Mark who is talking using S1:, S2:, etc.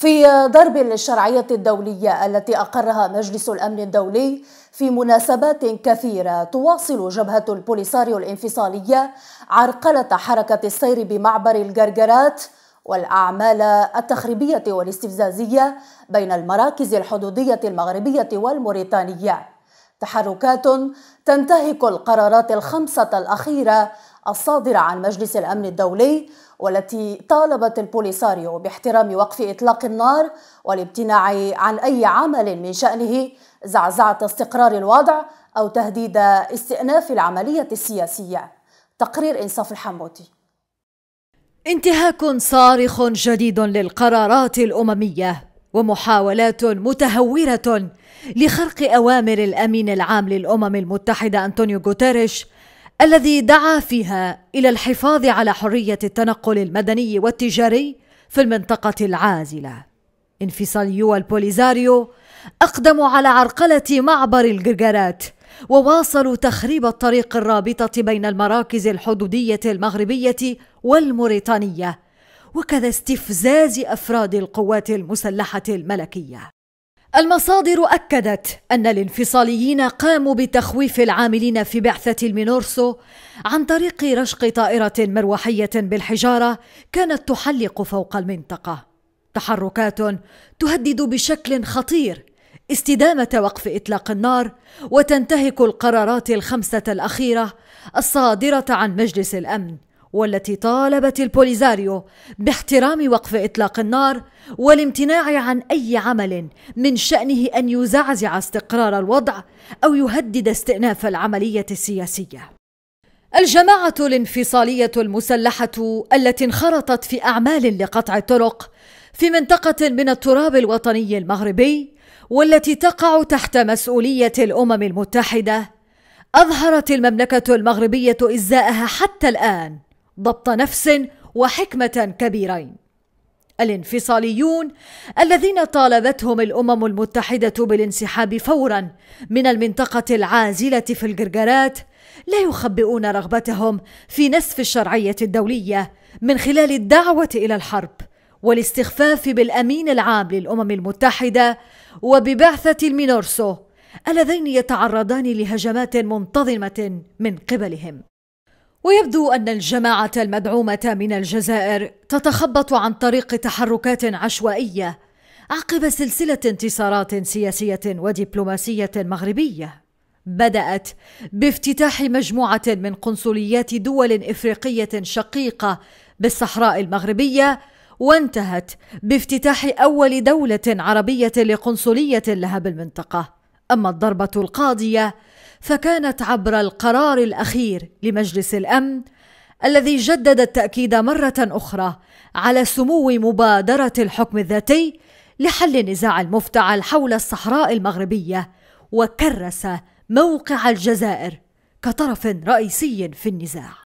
S1: في ضرب للشرعية الدولية التي أقرها مجلس الأمن الدولي في مناسبات كثيرة تواصل جبهة البوليساريو الانفصالية عرقلة حركة السير بمعبر الجرجرات والأعمال التخريبية والاستفزازية بين المراكز الحدودية المغربية والموريتانية تحركات تنتهك القرارات الخمسة الأخيرة الصادرة عن مجلس الأمن الدولي والتي طالبت البوليساريو باحترام وقف إطلاق النار والابتناع عن أي عمل من شأنه زعزعة استقرار الوضع أو تهديد استئناف العملية السياسية تقرير إنصاف الحموتي.
S2: انتهاك صارخ جديد للقرارات الأممية ومحاولات متهورة لخرق أوامر الأمين العام للأمم المتحدة أنطونيو غوتيريش الذي دعا فيها إلى الحفاظ على حرية التنقل المدني والتجاري في المنطقة العازلة انفصاليو البوليزاريو أقدموا على عرقلة معبر الجرجرات وواصلوا تخريب الطريق الرابطة بين المراكز الحدودية المغربية والموريتانية وكذا استفزاز أفراد القوات المسلحة الملكية المصادر أكدت أن الانفصاليين قاموا بتخويف العاملين في بعثة المينورسو عن طريق رشق طائرة مروحية بالحجارة كانت تحلق فوق المنطقة. تحركات تهدد بشكل خطير استدامة وقف إطلاق النار وتنتهك القرارات الخمسة الأخيرة الصادرة عن مجلس الأمن والتي طالبت البوليزاريو باحترام وقف اطلاق النار والامتناع عن اي عمل من شانه ان يزعزع استقرار الوضع او يهدد استئناف العمليه السياسيه الجماعه الانفصاليه المسلحه التي انخرطت في اعمال لقطع الطرق في منطقه من التراب الوطني المغربي والتي تقع تحت مسؤوليه الامم المتحده اظهرت المملكه المغربيه ازاءها حتى الان ضبط نفس وحكمه كبيرين الانفصاليون الذين طالبتهم الامم المتحده بالانسحاب فورا من المنطقه العازله في الجرجرات لا يخبئون رغبتهم في نسف الشرعيه الدوليه من خلال الدعوه الى الحرب والاستخفاف بالامين العام للامم المتحده وببعثه المينورسو اللذين يتعرضان لهجمات منتظمه من قبلهم ويبدو أن الجماعة المدعومة من الجزائر تتخبط عن طريق تحركات عشوائية عقب سلسلة انتصارات سياسية ودبلوماسية مغربية. بدأت بافتتاح مجموعة من قنصليات دول إفريقية شقيقة بالصحراء المغربية وانتهت بافتتاح أول دولة عربية لقنصلية لها بالمنطقة. أما الضربة القاضية فكانت عبر القرار الاخير لمجلس الامن الذي جدد التاكيد مره اخرى على سمو مبادره الحكم الذاتي لحل النزاع المفتعل حول الصحراء المغربيه وكرس موقع الجزائر كطرف رئيسي في النزاع